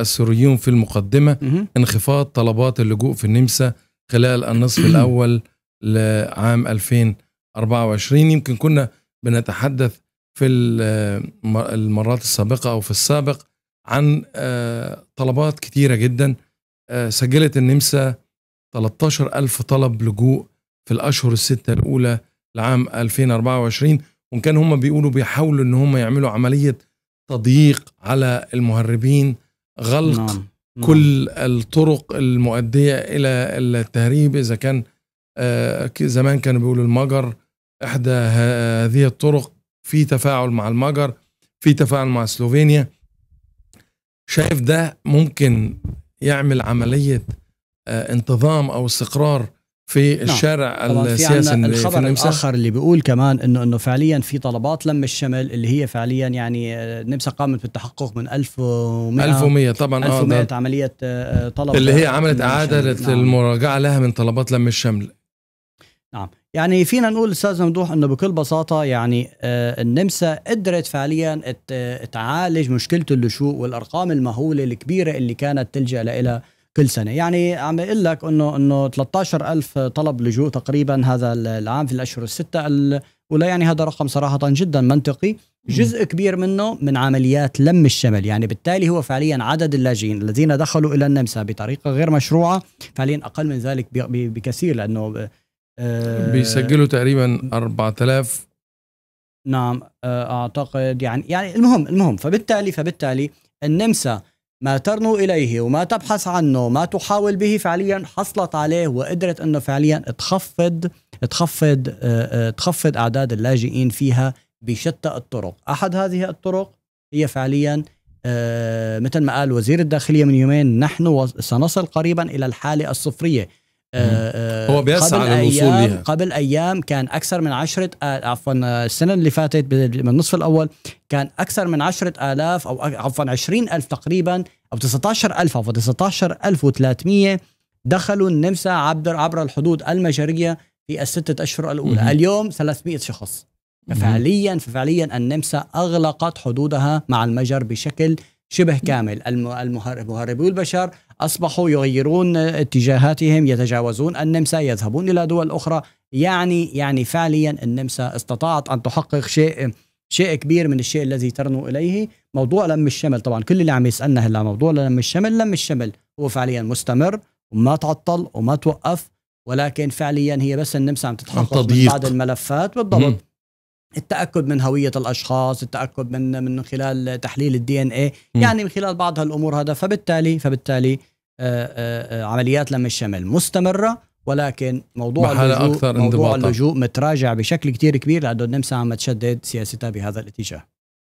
السوريون في المقدمة انخفاض طلبات اللجوء في النمسا خلال النصف الأول لعام 2024 يمكن كنا بنتحدث في المرات السابقة أو في السابق عن آه، طلبات كثيرة جدا آه، سجلت النمسا 13 ألف طلب لجوء في الأشهر الستة الأولى لعام 2024 وإن كان هم بيقولوا بيحاولوا إن هم يعملوا عملية تضييق على المهربين غلق نعم. نعم. كل الطرق المؤديه الى التهريب اذا كان آه، زمان كانوا بيقولوا المجر احدى هذه الطرق في تفاعل مع المجر في تفاعل مع سلوفينيا شايف ده ممكن يعمل عمليه آه، انتظام او استقرار في نعم. الشارع نعم. السياسي في الخبر في الاخر اللي بيقول كمان انه انه فعليا في طلبات لم الشمل اللي هي فعليا يعني آه، النمسا قامت بالتحقق من 1100 1100 طبعا 1100 آه، عمليه آه، طلب اللي هي عملت اعاده نعم. المراجعه لها من طلبات لم الشمل نعم يعني فينا نقول استاذ ممدوح انه بكل بساطه يعني النمسا قدرت فعليا تعالج مشكله اللشوء والارقام المهوله الكبيره اللي كانت تلجا لها كل سنه يعني عم بقول لك انه انه 13000 طلب لجوء تقريبا هذا العام في الاشهر السته الاولى يعني هذا رقم صراحه جدا منطقي جزء كبير منه من عمليات لم الشمل يعني بالتالي هو فعليا عدد اللاجئين الذين دخلوا الى النمسا بطريقه غير مشروعه فعليا اقل من ذلك بكثير لانه آه بيسجلوا تقريبا 4000 نعم آه اعتقد يعني يعني المهم المهم فبالتالي فبالتالي النمسا ما ترنو إليه وما تبحث عنه ما تحاول به فعليا حصلت عليه وقدرت أنه فعليا تخفض تخفض آه، آه، تخفض أعداد اللاجئين فيها بشتى الطرق أحد هذه الطرق هي فعليا آه، مثل ما قال وزير الداخلية من يومين نحن سنصل قريبا إلى الحالة الصفرية آه، آه، هو بيسعى قبل للوصول ليها قبل ايام كان اكثر من عشرة عفوا السنه اللي فاتت من النصف الاول كان اكثر من عشرة آلاف او عفوا عشرين ألف تقريبا او 19000 عفوا 19300 دخلوا النمسا عبر عبر الحدود المجريه في الستة أشهر الأولى مم. اليوم 300 شخص ففعليا ففعليا النمسا أغلقت حدودها مع المجر بشكل شبه كامل المهربو البشر أصبحوا يغيرون اتجاهاتهم يتجاوزون النمسا يذهبون إلى دول أخرى يعني يعني فعليا النمسا استطاعت أن تحقق شيء شيء كبير من الشيء الذي ترنو إليه موضوع لم الشمل طبعا كل اللي عم يسألنا هلا موضوع لم الشمل لم الشمل هو فعليا مستمر وما تعطل وما توقف ولكن فعليا هي بس النمسا عم تتحقق بعض الملفات بالضبط التاكد من هويه الاشخاص التاكد من من خلال تحليل الدي ان اي يعني من خلال بعض هالامور هذا فبالتالي فبالتالي آه، آه، آه، عمليات لم الشمل مستمره ولكن موضوع اللجوء أكثر موضوع اللجوء متراجع بشكل كتير كبير لانه النمسا عم تشدد سياستها بهذا الاتجاه